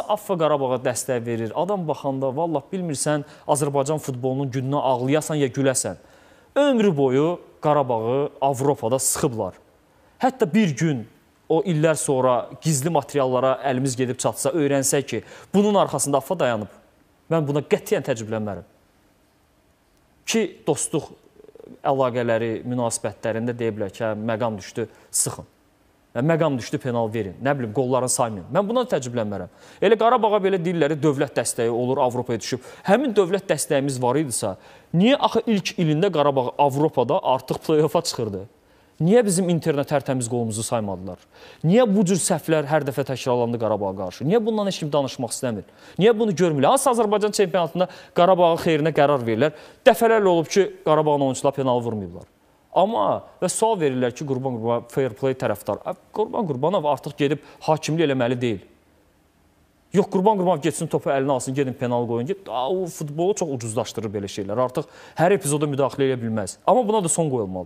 Affa Qarabağa dəstək verir. Adam baxanda vallah bilmirsən Azərbaycan futbolunun gününə ağlayasan ya güləsən. Ömrü boyu Qarabağı Avropada sıxıblar. Hətta bir gün o illər sonra gizli materiallara əlimiz gedib çatsa, öyrənsək ki, bunun arxasında Affa dayanıb. Mən buna qətiyyən təəccüblənmərəm. Ki, dostluq əlaqələri, münasibətlərində deyiblər ki, hə, məqam düşdü, sıxın məqam düşdü penal verin. Nə bilim qolları saymayın. Mən buna təəccüblənmərəm. Elə Qarabağa belə deyirlər, dövlət dəstəyi olur, Avropaya düşüb. Həmin dövlət dəstəyimiz var idisə, niyə axı ilk ilində Qarabağ Avropada artıq play-offa çıxırdı? Niyə bizim internet tərtəmiz qolumuzu saymadılar? Niyə bu cür səhvlər hər dəfə təkrarlandı Qarabağa qarşı? Niyə bundan heç kim danışmaq istəmir? Niyə bunu görmürlər? Hansı Azərbaycan çempionatında Qarabağın xeyrinə qərar verirlər? Dəfələrlə olub ki, Qarabağın oyunçular penal vurmayıblar. Amma və sual verirlər ki, Qurban Qurbanov fair play tərəfdar. Qurban Qurbanov artıq gedib hakimlik eləməli deyil. Yox, Qurban Qurbanov getsin topu əlinə alsın, gedin penal qoyun. Get. O futbolu çox ucuzlaşdırır belə şeylər. Artıq hər epizoda müdaxilə edə bilməz. Amma buna da son qoyulmalıdır.